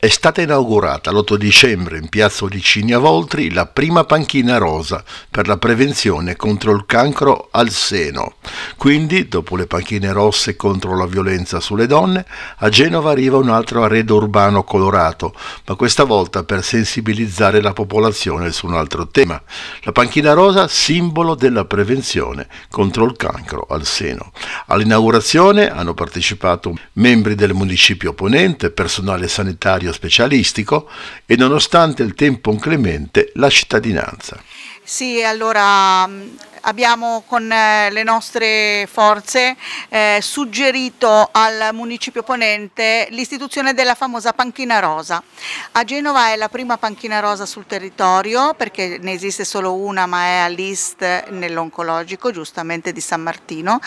È stata inaugurata l'8 dicembre in Piazza Odicini a Voltri la prima panchina rosa per la prevenzione contro il cancro al seno. Quindi, dopo le panchine rosse contro la violenza sulle donne, a Genova arriva un altro arredo urbano colorato, ma questa volta per sensibilizzare la popolazione su un altro tema. La panchina rosa simbolo della prevenzione contro il cancro al seno. All'inaugurazione hanno partecipato membri del municipio ponente, personale sanitario studio specialistico e nonostante il tempo inclemente la cittadinanza. Sì, allora abbiamo con eh, le nostre forze eh, suggerito al municipio ponente l'istituzione della famosa panchina rosa. A Genova è la prima panchina rosa sul territorio perché ne esiste solo una ma è a List nell'oncologico giustamente di San Martino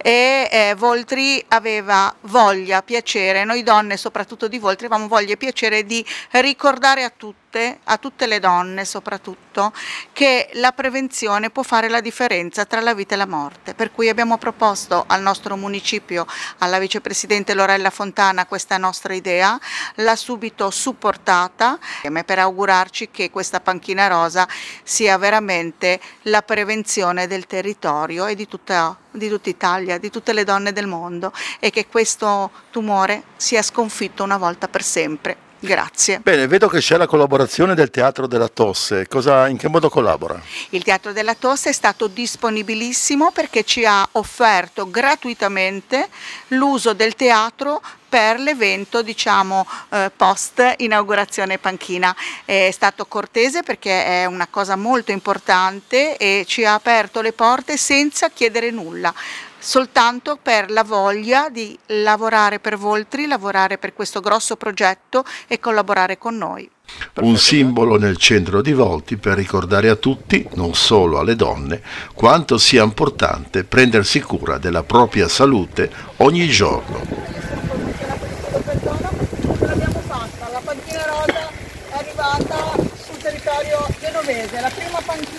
e eh, Voltri aveva voglia, piacere, noi donne soprattutto di Voltri avevamo voglia e piacere di ricordare a tutti tutte, a tutte le donne soprattutto, che la prevenzione può fare la differenza tra la vita e la morte. Per cui abbiamo proposto al nostro municipio, alla vicepresidente Lorella Fontana, questa nostra idea, l'ha subito supportata per augurarci che questa panchina rosa sia veramente la prevenzione del territorio e di tutta, di tutta Italia, di tutte le donne del mondo e che questo tumore sia sconfitto una volta per sempre. Grazie. Bene, vedo che c'è la collaborazione del Teatro della Tosse. Cosa, in che modo collabora? Il Teatro della Tosse è stato disponibilissimo perché ci ha offerto gratuitamente l'uso del teatro per l'evento diciamo eh, post inaugurazione panchina. È stato cortese perché è una cosa molto importante e ci ha aperto le porte senza chiedere nulla soltanto per la voglia di lavorare per Voltri, lavorare per questo grosso progetto e collaborare con noi. Un simbolo nel centro di Volti per ricordare a tutti, non solo alle donne, quanto sia importante prendersi cura della propria salute ogni giorno. La panchina rosa è arrivata sul territorio genovese, la prima panchina